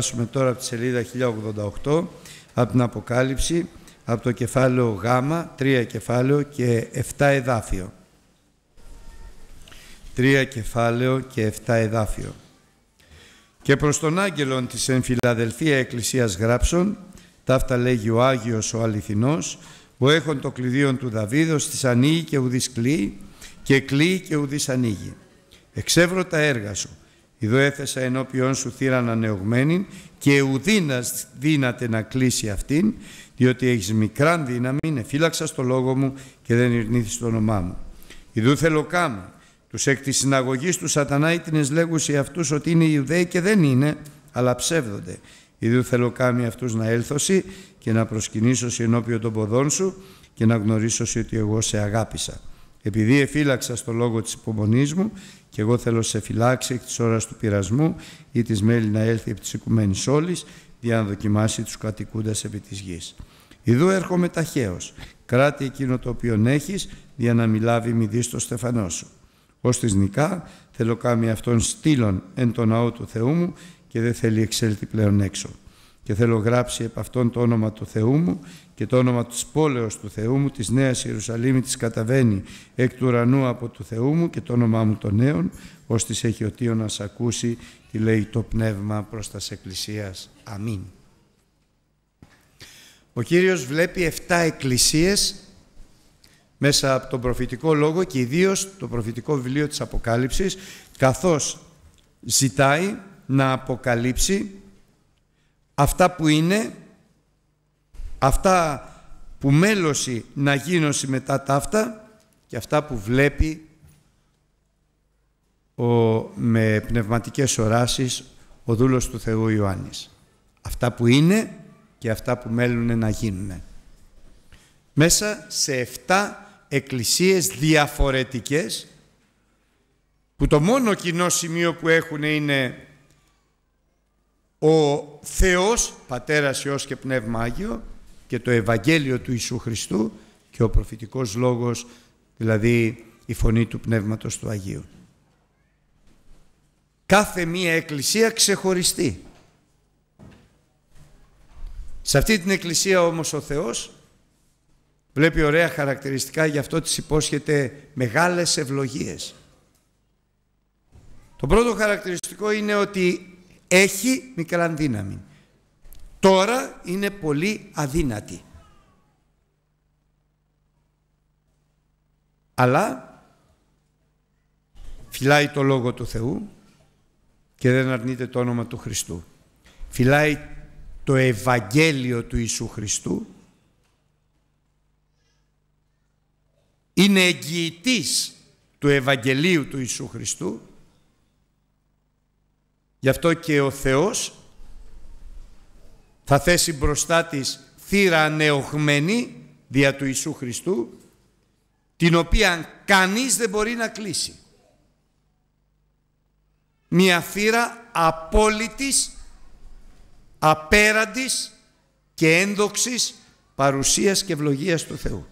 Πάσουμε τώρα από τη σελίδα 1088, από την Αποκάλυψη, από το κεφάλαιο Γ, τρία κεφάλαιο και 7 εδάφιο. Τρία κεφάλαιο και 7 εδάφιο. Και προς τον άγγελον της Εμφυλαδελφία Φιλαδελφία Εκκλησίας γράψων, ταύτα λέγει ο Άγιος ο Αληθινός, ο έχων το κλειδίον του Δαβίδος, της ανοίγει και ουδής κλεί και κλεί και ουδής ανοίγει. τα έργα σου, εδώ έθεσα ενώπιον σου θύρα ανανεωγμένη και ουδίνα δύναται να κλείσει αυτήν, διότι έχεις μικράν δύναμη, φύλαξα το λόγο μου και δεν ειρνήθη το όνομά μου. Ιδού θέλω κάμου, τους εκ της συναγωγής του σατανά την λέγουσι αυτούς ότι είναι Ιουδαίοι και δεν είναι, αλλά ψεύδονται. Ιδού θέλω κάμου αυτούς να έλθωσι και να σε ενώπιον των ποδών σου και να γνωρίσω ότι εγώ σε αγάπησα. Επειδή εφύλαξα το λόγο της υπομονής μου και εγώ θέλω σε φυλάξει εκ της ώρας του πειρασμού ή της μέλη να έλθει επί της οικουμένης όλης, για να δοκιμάσει τους κατοικούντας επί της γης. Ιδού έρχομαι ταχαίως, κράτη εκείνο το οποίο έχεις, για να μιλάβει δεις στο στεφανό σου. Ως της νικά θέλω κάμει αυτόν στήλων εν το ναό του Θεού μου και δεν θέλει εξέλθει πλέον έξω και θέλω γράψει επ' αυτόν το όνομα του Θεού μου και το όνομα της πόλεως του Θεού μου, της Νέας Ιερουσαλήμ, της καταβαίνει εκ του ουρανού από του Θεού μου και το όνομά μου των νέων, ώστε της έχει ο να σ' ακούσει, τη λέει το πνεύμα προς τας εκκλησίας. Αμήν. Ο Κύριος βλέπει 7 εκκλησίες μέσα από τον προφητικό λόγο και ιδίως το προφητικό βιβλίο της Αποκάλυψης καθώς ζητάει να αποκαλύψει αυτά που είναι, αυτά που μέλωση να γίνωση μετά αυτά και αυτά που βλέπει ο, με πνευματικές οράσεις ο δούλος του Θεού Ιωάννης. Αυτά που είναι και αυτά που μέλουν να γίνουν. Μέσα σε 7 εκκλησίες διαφορετικές που το μόνο κοινό σημείο που έχουν είναι ο Θεός, Πατέρας, Υιός και Πνεύμα Άγιο και το Ευαγγέλιο του Ιησού Χριστού και ο προφητικός λόγος, δηλαδή η φωνή του Πνεύματος του Αγίου. Κάθε μία εκκλησία ξεχωριστή. Σε αυτή την εκκλησία όμως ο Θεός βλέπει ωραία χαρακτηριστικά, γι' αυτό της υπόσχεται μεγάλες ευλογίες. Το πρώτο χαρακτηριστικό είναι ότι έχει δύναμη. Τώρα είναι πολύ αδύνατη. Αλλά φυλάει το Λόγο του Θεού και δεν αρνείται το όνομα του Χριστού. Φυλάει το Ευαγγέλιο του Ιησού Χριστού. Είναι εγγυητής του Ευαγγελίου του Ιησού Χριστού Γι' αυτό και ο Θεός θα θέσει μπροστά της θύρα νεοχμένη δια του Ιησού Χριστού την οποία κανείς δεν μπορεί να κλείσει. Μια θύρα απόλυτης, απέραντης και ένδοξης παρουσίας και ευλογίας του Θεού.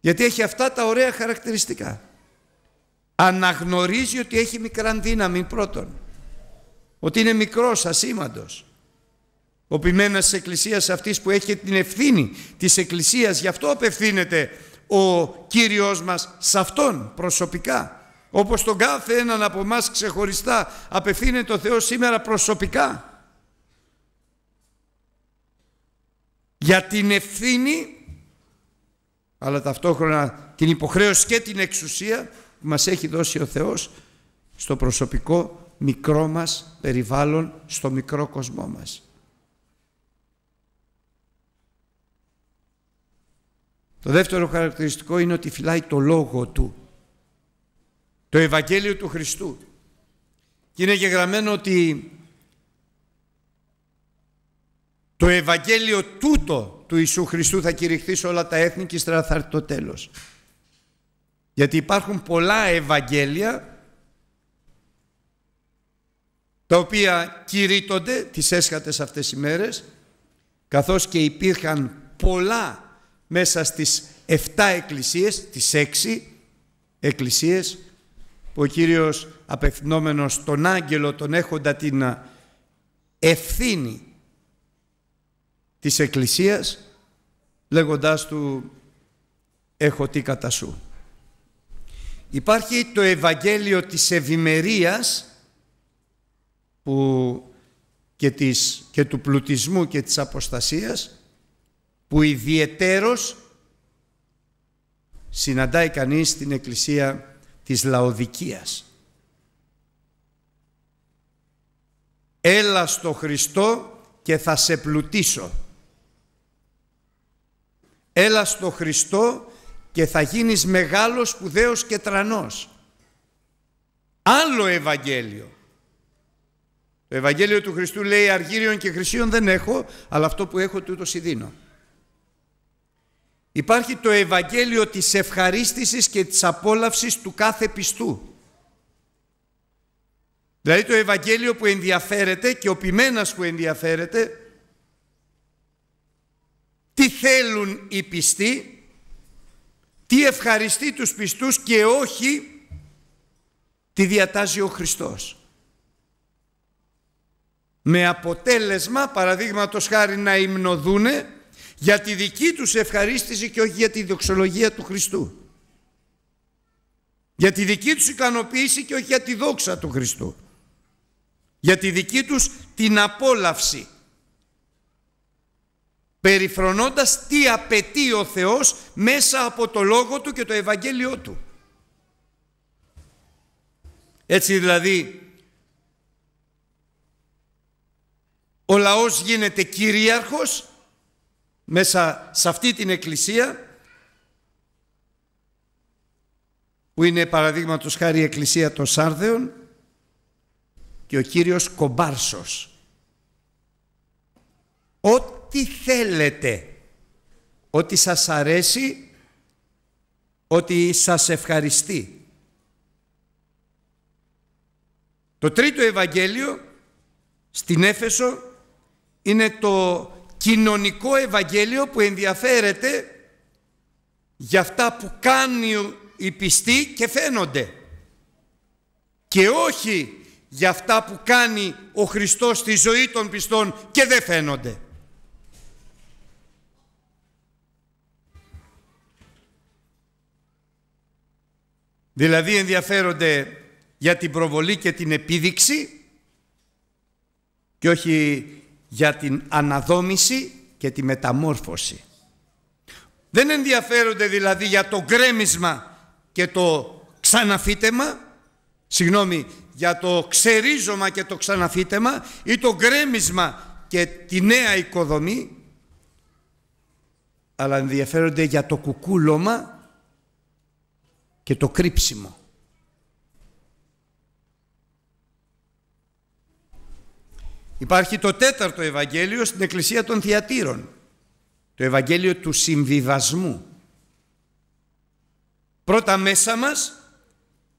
Γιατί έχει αυτά τα ωραία χαρακτηριστικά αναγνωρίζει ότι έχει μικρά δύναμη πρώτον. Ότι είναι μικρός, ασήμαντος. Ο ποιμένας της Εκκλησίας αυτής που έχει την ευθύνη της Εκκλησίας, γι' αυτό απευθύνεται ο Κύριος μας σε Αυτόν προσωπικά. Όπως τον κάθε έναν από εμάς ξεχωριστά απευθύνεται ο Θεός σήμερα προσωπικά. Για την ευθύνη, αλλά ταυτόχρονα την υποχρέωση και την εξουσία που μας έχει δώσει ο Θεός στο προσωπικό μικρό μας περιβάλλον, στο μικρό κοσμό μας. Το δεύτερο χαρακτηριστικό είναι ότι φυλάει το λόγο του, το Ευαγγέλιο του Χριστού. Και είναι γεγραμμένο ότι το Ευαγγέλιο τούτο του Ιησού Χριστού θα κηρυχθεί σε όλα τα έθνη και ύστερα θα το τέλος. Γιατί υπάρχουν πολλά Ευαγγέλια τα οποία κηρύττονται τις έσχατες αυτές οι μέρες καθώς και υπήρχαν πολλά μέσα στις 7 εκκλησίες, τις 6 εκκλησίες που ο Κύριος απευθυνόμενος τον άγγελο τον έχοντα την ευθύνη της εκκλησίας λέγοντάς του έχω τι κατά σου. Υπάρχει το Ευαγγέλιο της ευημερίας που και, της, και του πλουτισμού και της αποστασίας που ιδιαιτέρως συναντάει κανείς στην εκκλησία της Λαοδικίας. Έλα στο Χριστό και θα σε πλουτίσω. Έλα στο Χριστό και θα γίνεις μεγάλος, σπουδαίος και τρανός. Άλλο Ευαγγέλιο. Το Ευαγγέλιο του Χριστού λέει αργύριον και χρυσίον δεν έχω, αλλά αυτό που έχω τούτο δίνω. Υπάρχει το Ευαγγέλιο της ευχαρίστησης και της απόλαυσης του κάθε πιστού. Δηλαδή το Ευαγγέλιο που ενδιαφέρεται και ο ποιμένας που ενδιαφέρεται τι θέλουν οι πιστοί τι ευχαριστεί τους πιστούς και όχι τη διατάζει ο Χριστός. Με αποτέλεσμα, παραδείγματος χάρη να υμνοδούνε για τη δική τους ευχαρίστηση και όχι για τη δοξολογία του Χριστού. Για τη δική τους ικανοποίηση και όχι για τη δόξα του Χριστού. Για τη δική τους την απόλαυση περιφρονώντας τι απαιτεί ο Θεός μέσα από το Λόγο Του και το Ευαγγέλιο Του. Έτσι δηλαδή ο λαός γίνεται κυρίαρχος μέσα σε αυτή την εκκλησία που είναι παραδείγματος χάρη η εκκλησία των Σάρδεων και ο Κύριος Κομπάρσος. Ό, τι θέλετε. Ό,τι σας αρέσει, ό,τι σας ευχαριστεί. Το τρίτο Ευαγγέλιο στην Έφεσο είναι το κοινωνικό Ευαγγέλιο που ενδιαφέρεται για αυτά που κάνει η πιστοί και φαίνονται και όχι για αυτά που κάνει ο Χριστός στη ζωή των πιστών και δεν φαίνονται. δηλαδή ενδιαφέρονται για την προβολή και την επίδειξη και όχι για την αναδόμηση και τη μεταμόρφωση. Δεν ενδιαφέρονται δηλαδή για το γκρέμισμα και το ξαναφύτεμα, συγγνώμη, για το ξερίζωμα και το ξαναφύτεμα ή το γκρέμισμα και τη νέα οικοδομή, αλλά ενδιαφέρονται για το κουκούλωμα και το κρύψιμο. Υπάρχει το τέταρτο Ευαγγέλιο στην Εκκλησία των Θεατήρων. Το Ευαγγέλιο του Συμβιβασμού. Πρώτα μέσα μας,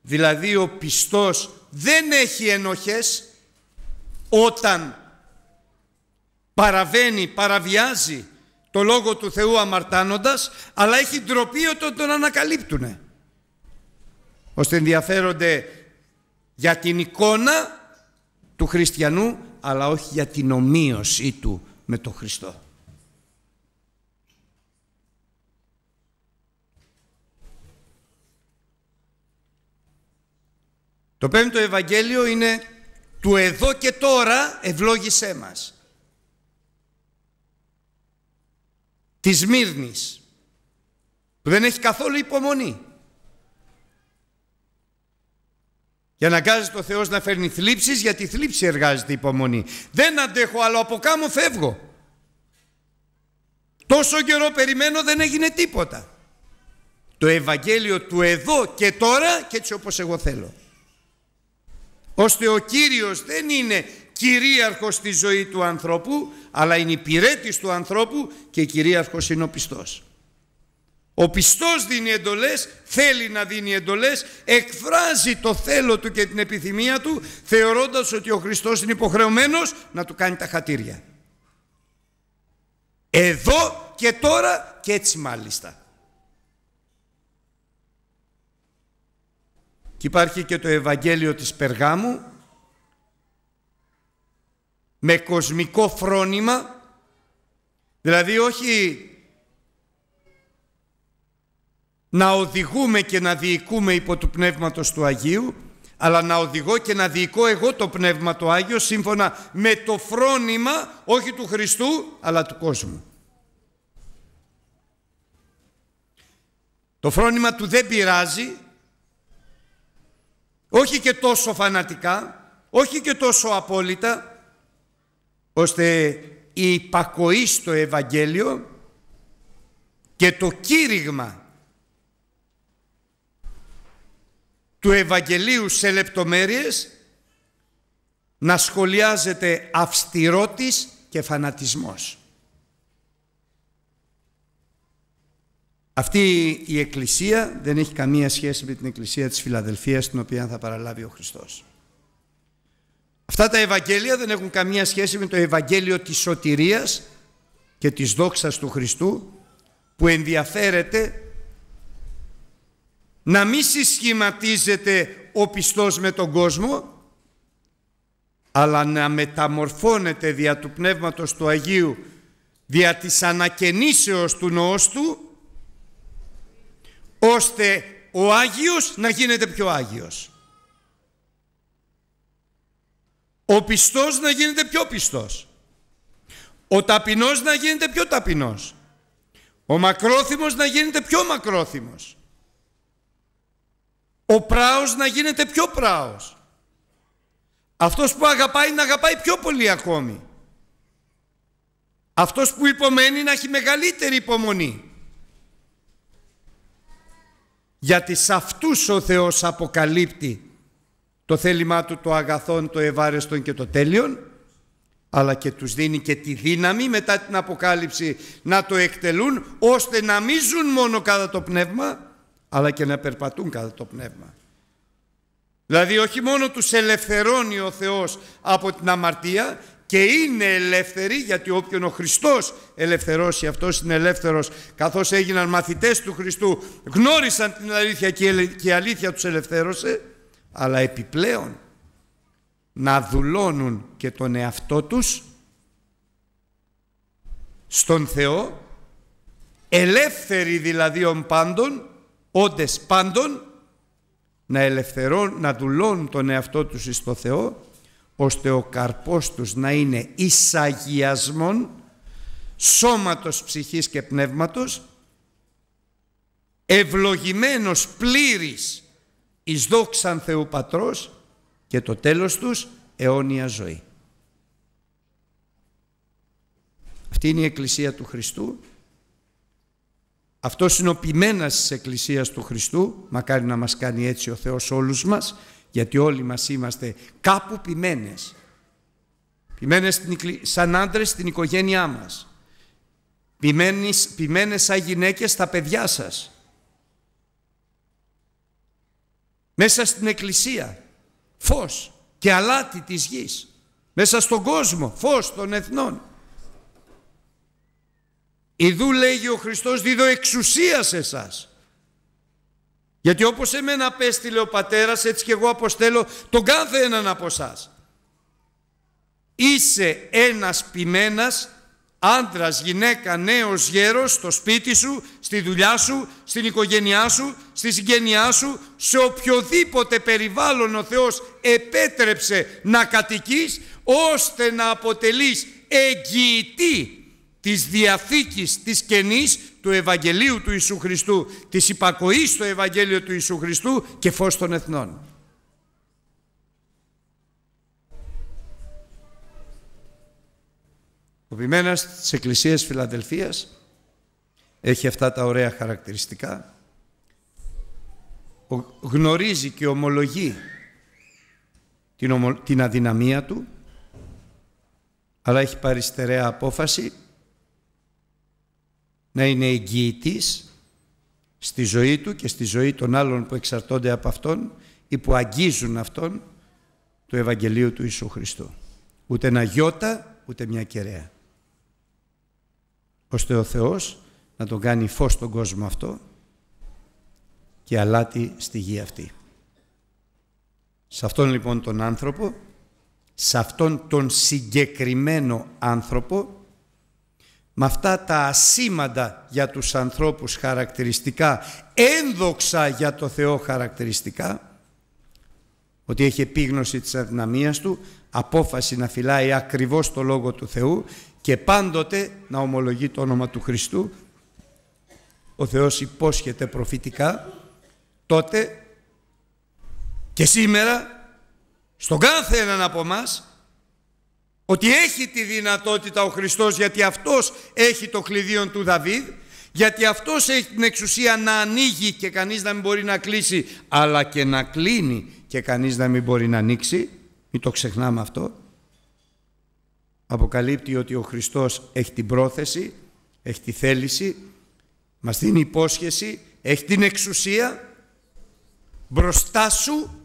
δηλαδή ο πιστός δεν έχει ενοχές όταν παραβαίνει, παραβιάζει το Λόγο του Θεού αμαρτάνοντας, αλλά έχει ντροπή όταν τον ανακαλύπτουνε ώστε ενδιαφέρονται για την εικόνα του χριστιανού αλλά όχι για την ομοίωσή του με τον Χριστό. Το πέμπτο Ευαγγέλιο είναι του εδώ και τώρα ευλόγησέ μας. Της Μύρνης που δεν έχει καθόλου υπομονή. Για να κάνει ο Θεός να φέρνει θλίψεις, γιατί θλίψη εργάζεται υπομονή. Δεν αντέχω άλλο, από κάμω φεύγω. Τόσο καιρό περιμένω δεν έγινε τίποτα. Το Ευαγγέλιο του εδώ και τώρα και έτσι όπως εγώ θέλω. Ώστε ο Κύριος δεν είναι κυρίαρχος στη ζωή του ανθρώπου, αλλά είναι υπηρέτης του ανθρώπου και κυρίαρχος είναι ο πιστός. Ο πιστός δίνει εντολές, θέλει να δίνει εντολές, εκφράζει το θέλω του και την επιθυμία του, θεωρώντας ότι ο Χριστός είναι υποχρεωμένος να του κάνει τα χατήρια. Εδώ και τώρα και έτσι μάλιστα. Και υπάρχει και το Ευαγγέλιο της Περγάμου με κοσμικό φρόνημα, δηλαδή όχι να οδηγούμε και να διοικούμε υπό του Πνεύματος του Αγίου, αλλά να οδηγώ και να διοικώ εγώ το Πνεύμα το Άγιο σύμφωνα με το φρόνημα όχι του Χριστού αλλά του κόσμου. Το φρόνημα του δεν πειράζει, όχι και τόσο φανατικά, όχι και τόσο απόλυτα, ώστε η υπακοή στο Ευαγγέλιο και το κήρυγμα του Ευαγγελίου σε λεπτομέρειες να σχολιάζεται αυστηρότης και φανατισμός. Αυτή η Εκκλησία δεν έχει καμία σχέση με την Εκκλησία της Φιλαδελφίας την οποία θα παραλάβει ο Χριστός. Αυτά τα Ευαγγέλια δεν έχουν καμία σχέση με το Ευαγγέλιο της σωτηρίας και της δόξας του Χριστού που ενδιαφέρεται να μη συσχηματίζεται ο πιστός με τον κόσμο αλλά να μεταμορφώνεται δια του Πνεύματος του Αγίου δια της ανακαινήσεως του νοός του ώστε ο Άγιος να γίνεται πιο Άγιος. Ο πιστός να γίνεται πιο πιστός. Ο ταπεινός να γίνεται πιο ταπεινός. Ο μακρόθυμος να γίνεται πιο μακρόθυμος. Ο πράος να γίνεται πιο πράος. Αυτός που αγαπάει να αγαπάει πιο πολύ ακόμη. Αυτός που υπομένει να έχει μεγαλύτερη υπομονή. Γιατί σε αυτούς ο Θεός αποκαλύπτει το θέλημά Του το αγαθόν, το ευάρεστον και το τέλειον αλλά και τους δίνει και τη δύναμη μετά την αποκάλυψη να το εκτελούν ώστε να μην ζουν μόνο κατά το πνεύμα αλλά και να περπατούν κατά το πνεύμα. Δηλαδή όχι μόνο τους ελευθερώνει ο Θεός από την αμαρτία και είναι ελεύθεροι γιατί όποιον ο Χριστός ελευθερώσει αυτός είναι ελεύθερος καθώς έγιναν μαθητές του Χριστού γνώρισαν την αλήθεια και η αλήθεια τους ελευθέρωσε αλλά επιπλέον να δουλώνουν και τον εαυτό τους στον Θεό ελεύθεροι δηλαδή ον πάντων όντες πάντων να ελευθερών, να δουλώνουν τον εαυτό τους εις το Θεό ώστε ο καρπός τους να είναι εισαγιασμόν σώματος, ψυχής και πνεύματος ευλογημένος πλήρης εις δόξαν Θεού Πατρός και το τέλος τους αιώνια ζωή. Αυτή είναι η Εκκλησία του Χριστού αυτός είναι ο ποιμένας της Εκκλησίας του Χριστού, μακάρι να μας κάνει έτσι ο Θεός όλους μας, γιατί όλοι μας είμαστε κάπου ποιμένες. Ποιμένες σαν άντρες στην οικογένειά μας. Ποιμένες σαν γυναίκες στα παιδιά σας. Μέσα στην Εκκλησία, φως και αλάτι της γης. Μέσα στον κόσμο, φως των εθνών. Ιδού λέγει ο Χριστός δίδω εξουσία σε εσάς. Γιατί όπως εμένα απέστειλε ο Πατέρας έτσι και εγώ αποστέλω τον κάθε έναν από εσάς. Είσαι ένας ποιμένας άντρας, γυναίκα, νέος, γέρος στο σπίτι σου, στη δουλειά σου, στην οικογένειά σου, στη συγγένειά σου, σε οποιοδήποτε περιβάλλον ο Θεός επέτρεψε να κατοικείς ώστε να αποτελείς εγγυητή της Διαθήκης της Καινής του Ευαγγελίου του Ιησού Χριστού, της υπακοής στο Ευαγγέλιο του Ιησού Χριστού και φως των εθνών. Ο ποιμένας της Εκκλησίας Φιλαδελφίας έχει αυτά τα ωραία χαρακτηριστικά. Γνωρίζει και ομολογεί την αδυναμία του, αλλά έχει πάρει στερεά απόφαση να είναι εγγυητής στη ζωή του και στη ζωή των άλλων που εξαρτώνται από Αυτόν ή που αγγίζουν Αυτόν του Ευαγγελίου του Ιησού Χριστού. Ούτε ένα γιώτα, ούτε μια κεραία. Ώστε ο Θεός να τον κάνει φως στον κόσμο αυτό και αλάτι στη γη αυτή. Σε αυτόν λοιπόν τον άνθρωπο, σε αυτόν τον συγκεκριμένο άνθρωπο με αυτά τα ασήμαντα για τους ανθρώπους χαρακτηριστικά, ένδοξα για το Θεό χαρακτηριστικά, ότι έχει επίγνωση της αδυναμίας του, απόφαση να φυλάει ακριβώς το Λόγο του Θεού και πάντοτε να ομολογεί το όνομα του Χριστού, ο Θεός υπόσχεται προφητικά, τότε και σήμερα στον κάθε έναν από μας ότι έχει τη δυνατότητα ο Χριστός γιατί αυτός έχει το κλειδίον του Δαβίδ γιατί αυτός έχει την εξουσία να ανοίγει και κανείς να μην μπορεί να κλείσει αλλά και να κλείνει και κανείς να μην μπορεί να ανοίξει μην το ξεχνάμε αυτό αποκαλύπτει ότι ο Χριστός έχει την πρόθεση έχει τη θέληση μας δίνει υπόσχεση έχει την εξουσία μπροστά σου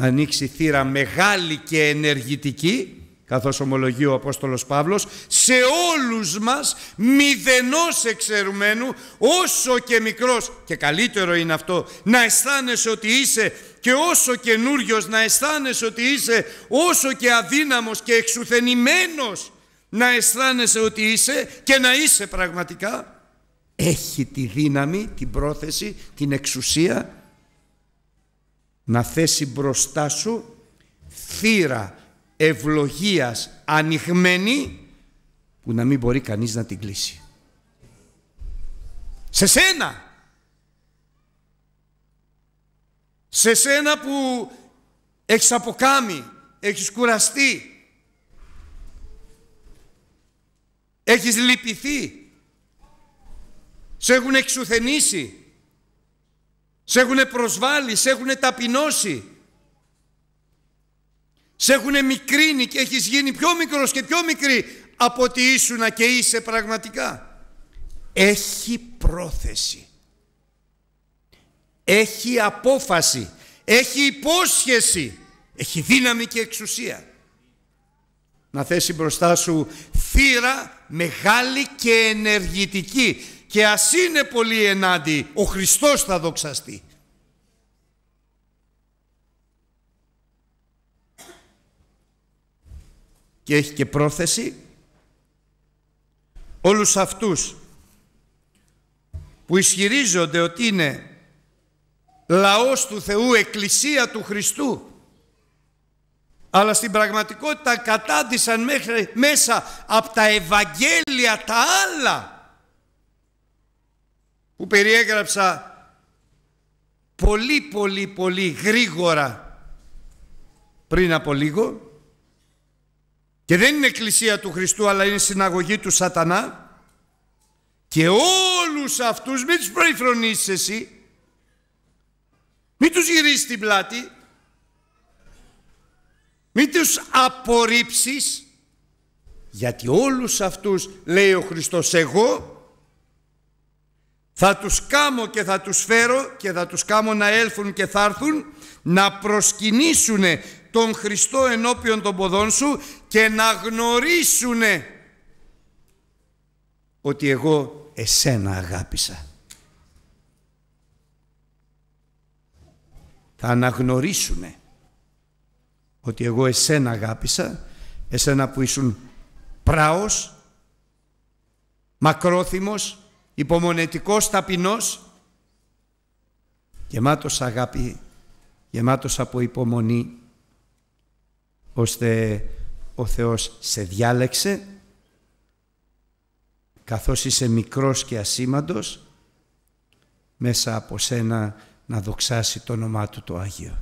να ανοίξει θύρα μεγάλη και ενεργητική, καθώς ομολογεί ο Απόστολος Παύλος, σε όλους μας μηδενός εξαιρουμένου, όσο και μικρός, και καλύτερο είναι αυτό, να αισθάνεσαι ότι είσαι και όσο καινούριος να αισθάνεσαι ότι είσαι, όσο και αδύναμος και εξουθενημένος να αισθάνεσαι ότι είσαι και να είσαι πραγματικά, έχει τη δύναμη, την πρόθεση, την εξουσία να θέσει μπροστά σου θύρα ευλογίας ανοιχμένη που να μην μπορεί κανείς να την κλείσει. Σε σένα! Σε σένα που έχεις αποκάμει, έχεις κουραστεί, έχεις λυπηθεί, σε έχουν εξουθενήσει, σε έχουν προσβάλει, σε έχουν ταπεινώσει. Σε έχουν μικρύνει και έχεις γίνει πιο μικρός και πιο μικρή από ότι ήσουνα και είσαι πραγματικά. Έχει πρόθεση. Έχει απόφαση. Έχει υπόσχεση. Έχει δύναμη και εξουσία. Να θέσει μπροστά σου θύρα μεγάλη και ενεργητική και ας είναι πολύ ενάντι, ο Χριστός θα δοξαστεί. Και έχει και πρόθεση όλους αυτούς που ισχυρίζονται ότι είναι λαός του Θεού, εκκλησία του Χριστού, αλλά στην πραγματικότητα κατάντησαν μέσα από τα Ευαγγέλια τα άλλα που περιέγραψα πολύ πολύ πολύ γρήγορα πριν από λίγο και δεν είναι εκκλησία του Χριστού αλλά είναι συναγωγή του σατανά και όλους αυτούς μην τους προϊφρονήσεις εσύ μην τους γυρίσεις την πλάτη μην τους απορρίψεις γιατί όλους αυτούς λέει ο Χριστός εγώ θα τους κάμω και θα τους φέρω και θα τους κάμω να έλθουν και θα έρθουν να προσκυνήσουν τον Χριστό ενώπιον των ποδών σου και να γνωρίσουν ότι εγώ εσένα αγάπησα. Θα αναγνωρίσουν ότι εγώ εσένα αγάπησα, εσένα που ήσουν πράος, μακρόθυμος, υπομονετικός, ταπεινός, γεμάτος αγάπη, γεμάτος από υπομονή, ώστε ο Θεός σε διάλεξε, καθώς είσαι μικρός και ασήμαντος, μέσα από σένα να δοξάσει το όνομά Του το Άγιο.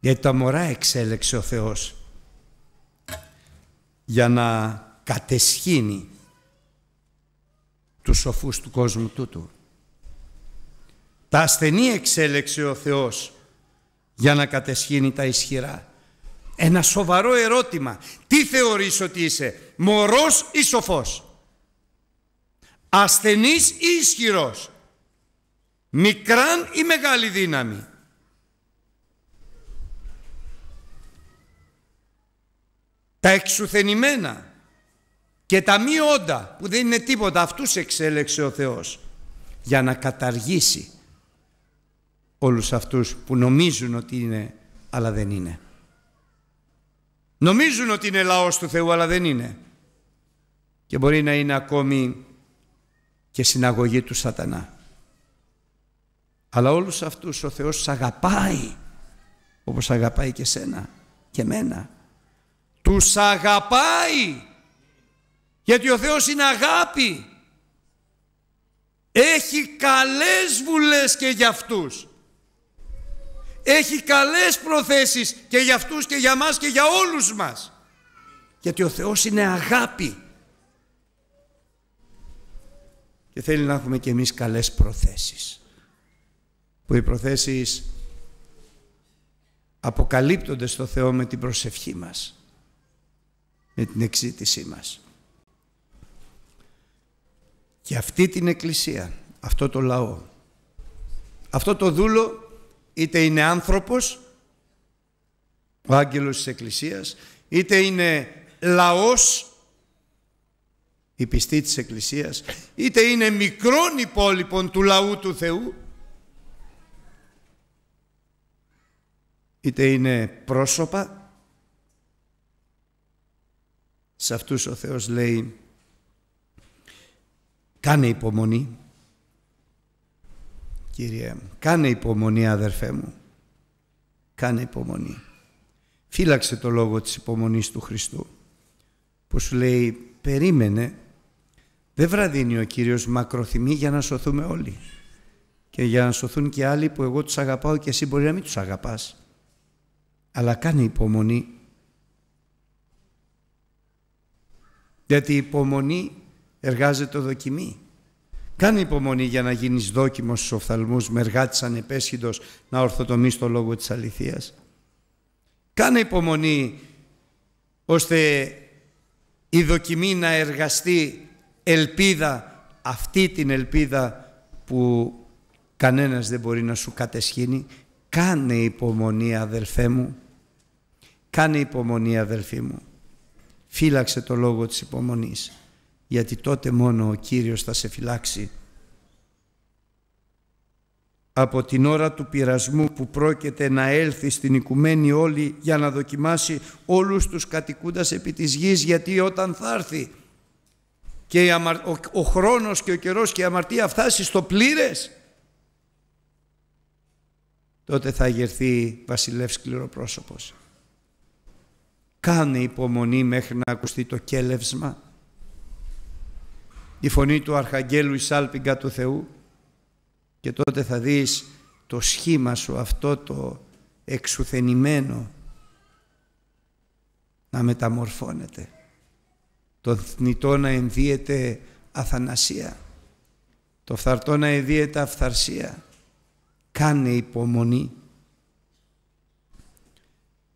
Γιατί τα μωρά εξέλεξε ο Θεός για να κατεσχύνει τους σοφούς του κόσμου τούτου. Τα ασθενή εξέλεξε ο Θεός για να κατεσχύνει τα ισχυρά. Ένα σοβαρό ερώτημα. Τι θεωρείς ότι είσαι, μωρός ή σοφός. Ασθενής ή ισχυρός. Μικράν ή μεγάλη δύναμη. Τα εξουθενημένα και τα μη όντα που δεν είναι τίποτα αυτούς εξέλεξε ο Θεός για να καταργήσει όλους αυτούς που νομίζουν ότι είναι αλλά δεν είναι. Νομίζουν ότι είναι λαός του Θεού αλλά δεν είναι. Και μπορεί να είναι ακόμη και συναγωγή του σατανά. Αλλά όλους αυτούς ο Θεός αγαπάει όπως αγαπάει και σένα και μένα. Τους αγαπάει γιατί ο Θεός είναι αγάπη. Έχει καλές βουλές και για αυτούς. Έχει καλές προθέσεις και για αυτούς και για μας και για όλους μας. Γιατί ο Θεός είναι αγάπη. Και θέλει να έχουμε και εμείς καλές προθέσεις. Που οι προθέσεις αποκαλύπτονται στο Θεό με την προσευχή μας. Με την εξήτησή μας και αυτή την εκκλησία, αυτό το λαό. Αυτό το δούλο είτε είναι άνθρωπος, ο άγγελος της εκκλησίας, είτε είναι λαός, η πιστή της εκκλησίας, είτε είναι μικρών υπόλοιπων του λαού του Θεού, είτε είναι πρόσωπα, σε αυτούς ο Θεός λέει Κάνε υπομονή. Κύριε μου, κάνε υπομονή αδερφέ μου. Κάνε υπομονή. Φύλαξε το λόγο της υπομονής του Χριστού που σου λέει περίμενε δεν βραδίνει ο Κύριος μακροθυμή για να σωθούμε όλοι και για να σωθούν και άλλοι που εγώ τους αγαπάω και εσύ μπορεί να μην τους αγαπάς αλλά κάνε υπομονή γιατί η υπομονή εργάζεται ο δοκιμή. Κάνε υπομονή για να γίνεις δόκιμος στους οφθαλμούς με εργάτης ανεπέσχυντος να ορθοτομείς το λόγο της αληθείας. Κάνε υπομονή ώστε η δοκιμή να εργαστεί ελπίδα, αυτή την ελπίδα που κανένας δεν μπορεί να σου κατεσχύνει. Κάνε υπομονή αδελφέ μου, κάνε υπομονή αδελφή μου. Φύλαξε το λόγο της υπομονής γιατί τότε μόνο ο Κύριος θα σε φυλάξει. Από την ώρα του πειρασμού που πρόκειται να έλθει στην οικουμένη όλη για να δοκιμάσει όλους τους κατοικούντας επί της γης γιατί όταν θα έρθει και ο χρόνος και ο καιρός και η αμαρτία φτάσει στο πλήρες τότε θα γερθεί βασιλεύς πρόσωπος. Κάνε υπομονή μέχρι να ακουστεί το κέλευσμα η φωνή του Αρχαγγέλου Ισάλπιγκα του Θεού και τότε θα δεις το σχήμα σου αυτό το εξουθενημένο να μεταμορφώνεται το θνητό να ενδύεται αθανασία το φθαρτό να ενδύεται αφθαρσία κάνε υπομονή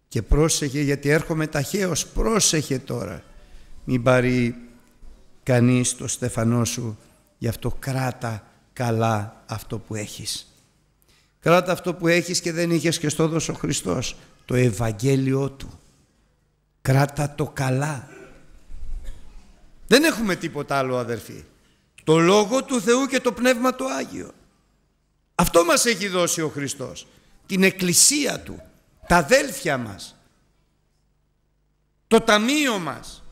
και πρόσεχε γιατί έρχομαι ταχαίως πρόσεχε τώρα μην πάρει κανείς το στεφανό σου, γι' αυτό κράτα καλά αυτό που έχεις. Κράτα αυτό που έχεις και δεν είχες και στο ο Χριστός, το Ευαγγέλιο Του. Κράτα το καλά. Δεν έχουμε τίποτα άλλο αδερφοί. Το Λόγο του Θεού και το Πνεύμα το Άγιο. Αυτό μας έχει δώσει ο Χριστός. Την Εκκλησία Του, τα αδέλφια μας, το ταμείο μας,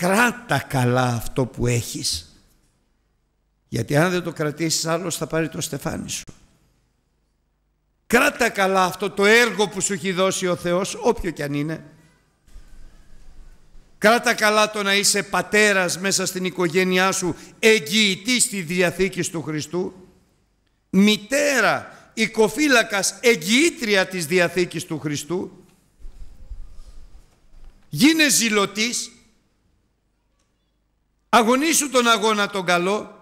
κράτα καλά αυτό που έχεις. Γιατί αν δεν το κρατήσεις άλλος θα πάρει το στεφάνι σου. Κράτα καλά αυτό το έργο που σου έχει δώσει ο Θεός, όποιο κι αν είναι. Κράτα καλά το να είσαι πατέρας μέσα στην οικογένειά σου, εγγυητής στη Διαθήκη του Χριστού. Μητέρα, οικοφύλακας, εγγυήτρια της Διαθήκης του Χριστού. Γίνε ζηλωτής, Αγωνίσου τον αγώνα τον καλό.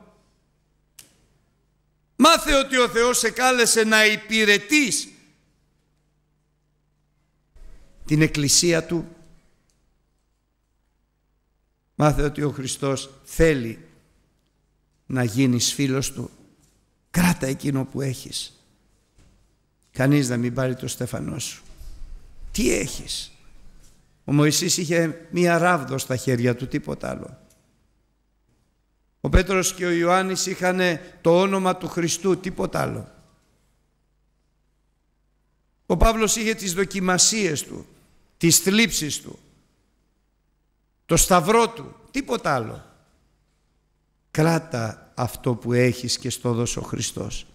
Μάθε ότι ο Θεός σε κάλεσε να υπηρετείς την εκκλησία Του. Μάθε ότι ο Χριστός θέλει να γίνεις φίλος Του. Κράτα εκείνο που έχεις. Κανείς να μην πάρει το στεφανό σου. Τι έχεις. Ο Μωυσής είχε μία ράβδο στα χέρια του, τίποτα άλλο. Ο Πέτρος και ο Ιωάννης είχαν το όνομα του Χριστού, τίποτα άλλο. Ο Παύλος είχε τις δοκιμασίες του, τις θλίψεις του, το σταυρό του, τίποτα άλλο. Κράτα αυτό που έχεις και στο δώσω Χριστός.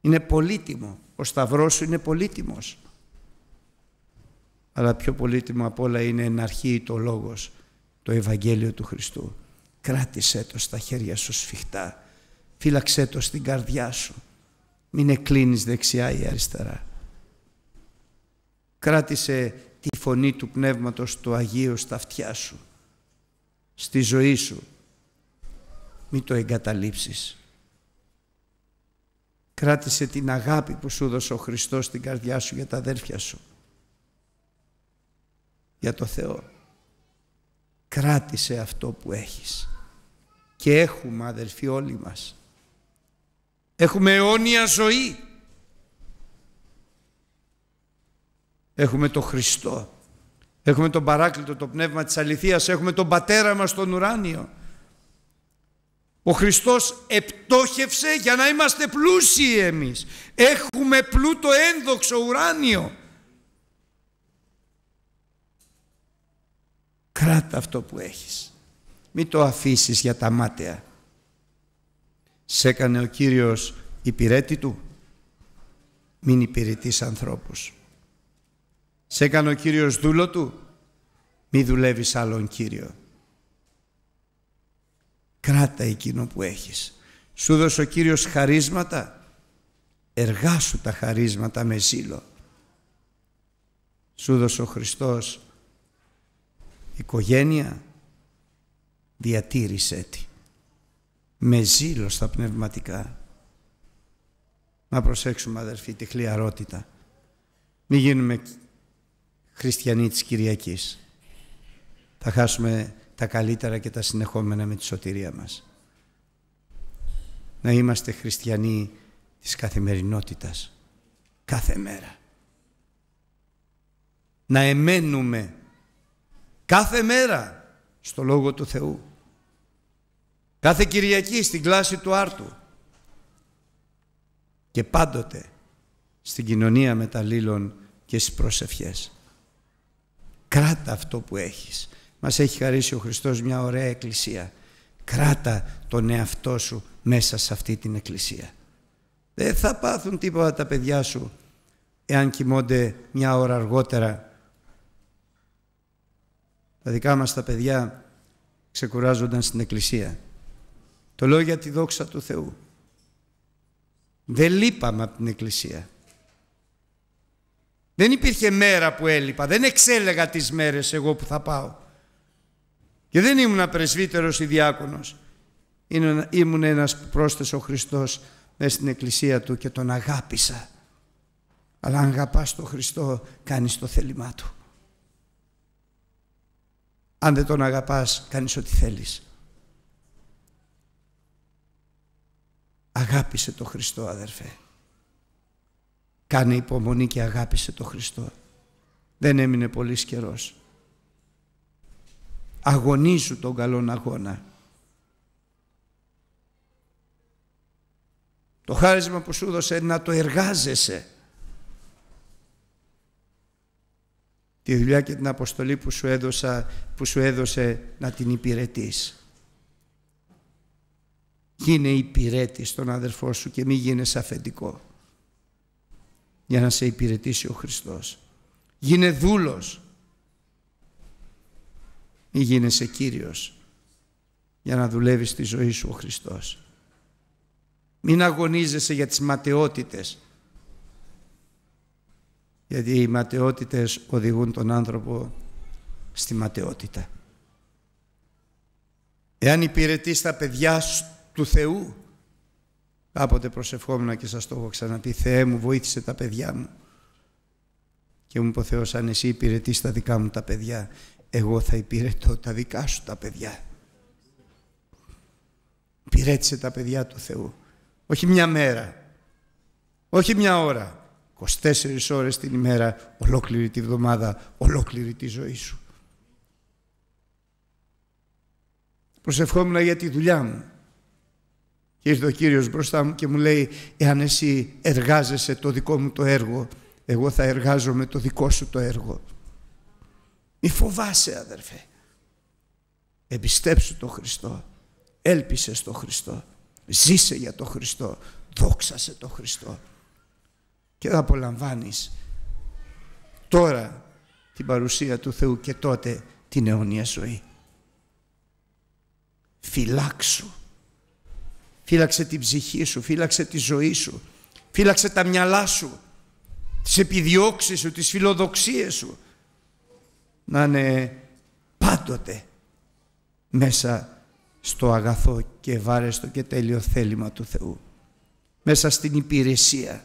Είναι πολύτιμο, ο σταυρός σου είναι πολύτιμος. Αλλά πιο πολύτιμο απ' όλα είναι εν αρχή το λόγος, το Ευαγγέλιο του Χριστού κράτησέ το στα χέρια σου σφιχτά, φύλαξέ το στην καρδιά σου, μην εκκλίνεις δεξιά ή αριστερά. Κράτησε τη φωνή του Πνεύματος του Αγίου στα αυτιά σου, στη ζωή σου, μην το εγκαταλείψεις. Κράτησε την αγάπη που σου δώσε ο Χριστός στην καρδιά σου για τα αδέρφια σου, για το Θεό. Κράτησε αυτό που έχεις και έχουμε αδελφοί όλοι μας. Έχουμε αιώνια ζωή. Έχουμε το Χριστό. Έχουμε τον παράκλητο, το πνεύμα της αληθείας. Έχουμε τον Πατέρα μας τον ουράνιο. Ο Χριστός επτόχευσε για να είμαστε πλούσιοι εμείς. Έχουμε πλούτο ένδοξο ουράνιο. Κράτα αυτό που έχεις μη το αφήσεις για τα μάταια. Σέκανε ο Κύριος υπηρέτη του. Μην υπηρετείς ανθρώπους. Σέκανε έκανε ο Κύριος δούλο του. Μη δουλεύεις άλλον Κύριο. Κράτα εκείνο που έχεις. Σου δώσε ο Κύριος χαρίσματα. Εργάσου τα χαρίσματα με ζήλο. Σου δώσε ο Χριστός οικογένεια, διατήρησέ τη. Με ζήλο στα πνευματικά. Να προσέξουμε αδερφοί τη χλιαρότητα. Μην γίνουμε χριστιανοί της Κυριακής. Θα χάσουμε τα καλύτερα και τα συνεχόμενα με τη σωτηρία μας. Να είμαστε χριστιανοί της καθημερινότητας. Κάθε μέρα. Να εμένουμε κάθε μέρα στο Λόγο του Θεού. Κάθε Κυριακή στην κλάση του Άρτου. Και πάντοτε στην κοινωνία μεταλλήλων και στις προσευχές. Κράτα αυτό που έχεις. Μας έχει χαρίσει ο Χριστός μια ωραία εκκλησία. Κράτα τον εαυτό σου μέσα σε αυτή την εκκλησία. Δεν θα πάθουν τίποτα τα παιδιά σου εάν κοιμώνται μια ώρα αργότερα. Τα δικά μας τα παιδιά ξεκουράζονταν στην εκκλησία. Το λέω για τη δόξα του Θεού. Δεν λείπαμε από την Εκκλησία. Δεν υπήρχε μέρα που έλειπα. Δεν εξέλεγα τις μέρες εγώ που θα πάω. Και δεν ήμουν πρεσβύτερος ή διάκονος. Ήμουν ένας που πρόσθεσε ο Χριστός μέσα στην Εκκλησία Του και τον αγάπησα. Αλλά αν αγαπάς τον Χριστό κάνεις το θέλημά Του. Αν δεν τον αγαπάς κάνεις ό,τι θέλεις. Αγάπησε το Χριστό αδερφέ. Κάνε υπομονή και αγάπησε το Χριστό. Δεν έμεινε πολύς καιρός. Αγωνίζου τον καλόν αγώνα. Το χάρισμα που σου έδωσε να το εργάζεσαι. Τη δουλειά και την αποστολή που σου, έδωσα, που σου έδωσε να την υπηρετείς. Γίνε υπηρέτη στον αδερφό σου και μη γίνε αφεντικό για να σε υπηρετήσει ο Χριστός. Γίνε δούλος ή γίνεσαι Κύριος για να δουλεύεις τη ζωή σου ο Χριστός. Μην αγωνίζεσαι για τις ματαιότητες γιατί οι ματαιότητες οδηγούν τον άνθρωπο στη ματαιότητα. Εάν υπηρετείς τα παιδιά σου του Θεού. Κάποτε προσευχόμουν και σας το έχω ξαναπεί, Θεέ μου βοήθησε τα παιδιά μου. Και μου είπε ο Θεός, αν εσύ υπηρετείς τα δικά μου τα παιδιά, εγώ θα υπηρετώ τα δικά σου τα παιδιά. Υπηρέτησε τα παιδιά του Θεού. Όχι μια μέρα, όχι μια ώρα, 24 ώρες την ημέρα, ολόκληρη τη βδομάδα, ολόκληρη τη ζωή σου. Προσευχόμουν για τη δουλειά μου. Ήρθε ο Κύριος μπροστά μου και μου λέει «Εάν εσύ εργάζεσαι το δικό μου το έργο, εγώ θα εργάζομαι το δικό σου το έργο». Μη φοβάσαι αδερφέ. Εμπιστέψου το Χριστό. Έλπισε στο Χριστό. Ζήσε για το Χριστό. Δόξασε το Χριστό. Και θα απολαμβάνεις τώρα την παρουσία του Θεού και τότε την αιώνια ζωή. Φυλάξου. Φύλαξε την ψυχή σου, φύλαξε τη ζωή σου, φύλαξε τα μυαλά σου, τις επιδιώξεις σου, τις φιλοδοξίες σου. Να είναι πάντοτε μέσα στο αγαθό και βάρεστο και τέλειο θέλημα του Θεού. Μέσα στην υπηρεσία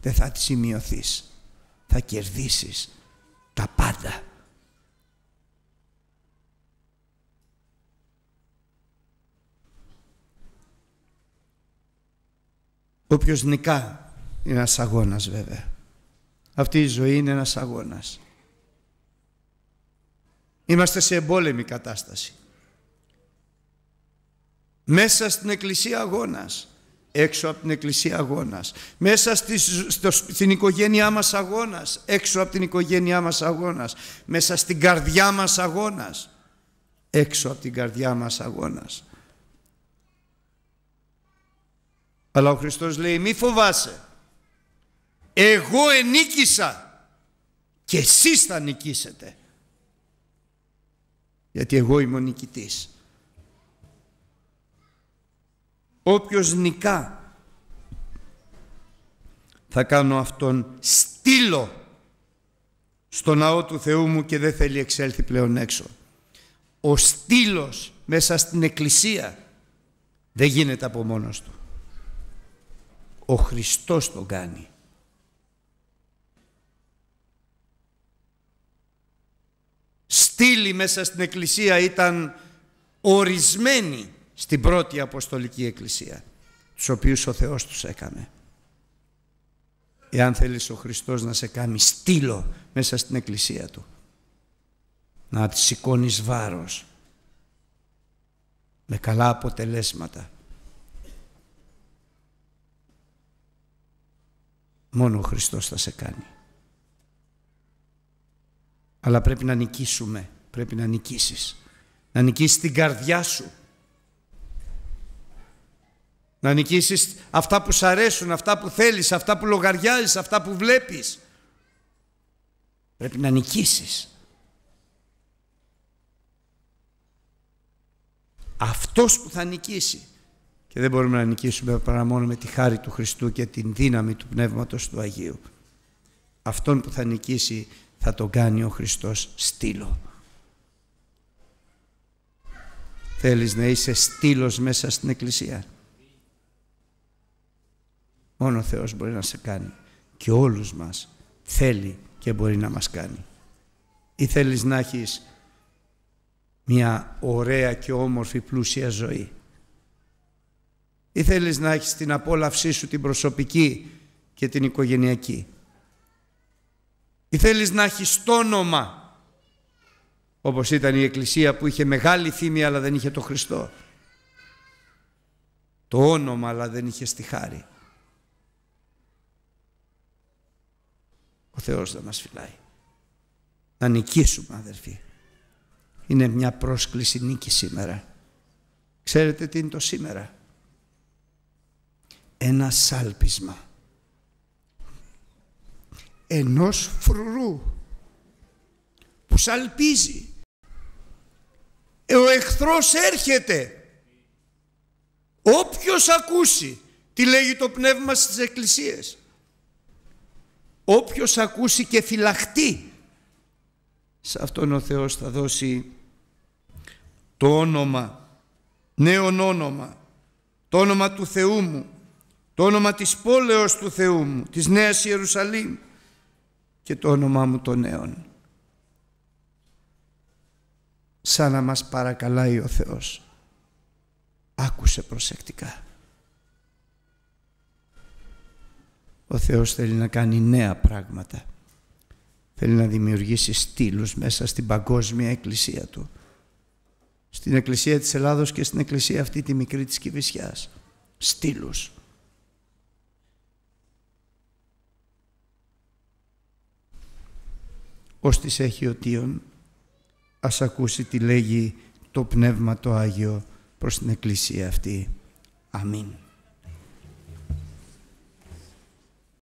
δεν θα σημειωθείς, θα κερδίσεις τα πάντα. Όποιος νικά είναι ένας αγώνας βέβαια. Αυτή η ζωή είναι ένας αγώνας. Είμαστε σε εμπόλεμη κατάσταση. Μέσα στην εκκλησία αγώνας. Έξω από την εκκλησία αγώνας. Μέσα στην οικογένειά μας αγώνας. Έξω από την οικογένειά μας αγώνας. Μέσα στην καρδιά μας αγώνας. Έξω από την καρδιά μας αγώνας. Αλλά ο Χριστός λέει μη φοβάσαι. Εγώ ενίκησα και εσείς θα νικήσετε. Γιατί εγώ είμαι ο νικητής. Όποιος νικά θα κάνω αυτόν στήλο στο ναό του Θεού μου και δεν θέλει εξέλθει πλέον έξω. Ο στήλος μέσα στην εκκλησία δεν γίνεται από μόνος του. Ο Χριστός τον κάνει. Στήλη μέσα στην Εκκλησία ήταν ορισμένοι στην πρώτη Αποστολική Εκκλησία, τους οποίους ο Θεός τους έκανε. Εάν θέλεις ο Χριστός να σε κάνει στήλο μέσα στην Εκκλησία Του, να τη σηκώνεις βάρος με καλά αποτελέσματα Μόνο ο Χριστός θα σε κάνει. Αλλά πρέπει να νικήσουμε, πρέπει να νικήσεις. Να νικήσεις την καρδιά σου. Να νικήσεις αυτά που σ' αρέσουν, αυτά που θέλεις, αυτά που λογαριάζεις, αυτά που βλέπεις. Πρέπει να νικήσεις. Αυτός που θα νικήσει και δεν μπορούμε να νικήσουμε παρά μόνο με τη χάρη του Χριστού και την δύναμη του Πνεύματος του Αγίου. Αυτόν που θα νικήσει θα τον κάνει ο Χριστός στήλο. Θέλεις να είσαι στήλος μέσα στην Εκκλησία. Μόνο ο Θεός μπορεί να σε κάνει και όλους μας θέλει και μπορεί να μας κάνει. Ή θέλεις να έχεις μια ωραία και όμορφη πλούσια ζωή ή θέλεις να έχεις την απόλαυσή σου την προσωπική και την οικογενειακή. Ή θέλεις να έχεις το όνομα, όπως ήταν η Εκκλησία που είχε μεγάλη θύμη αλλά δεν είχε το Χριστό. Το όνομα αλλά δεν είχε στη χάρη. Ο Θεός δεν μας φυλάει. Να νικήσουμε αδερφοί. Είναι μια πρόσκληση νίκης σήμερα. Ξέρετε τι είναι το σήμερα ένα σάλπισμα ενός φρουρού που σαλπίζει. Ε, ο εχθρός έρχεται. Όποιος ακούσει, τι λέγει το πνεύμα στις εκκλησίες. Όποιος ακούσει και φυλαχτεί, σε αυτόν ο Θεός θα δώσει το όνομα, νέον όνομα, το όνομα του Θεού μου, το όνομα της πόλεως του Θεού μου, της Νέας Ιερουσαλήμ και το όνομά μου των νέων. Σαν να μας παρακαλάει ο Θεός. Άκουσε προσεκτικά. Ο Θεός θέλει να κάνει νέα πράγματα. Θέλει να δημιουργήσει στήλους μέσα στην παγκόσμια εκκλησία Του. Στην εκκλησία της Ελλάδος και στην εκκλησία αυτή τη μικρή της Κηβισιάς. Στήλους. ως της έχει οτίον. Ας ακούσει τι λέγει το Πνεύμα το Άγιο προς την Εκκλησία αυτή. Αμήν.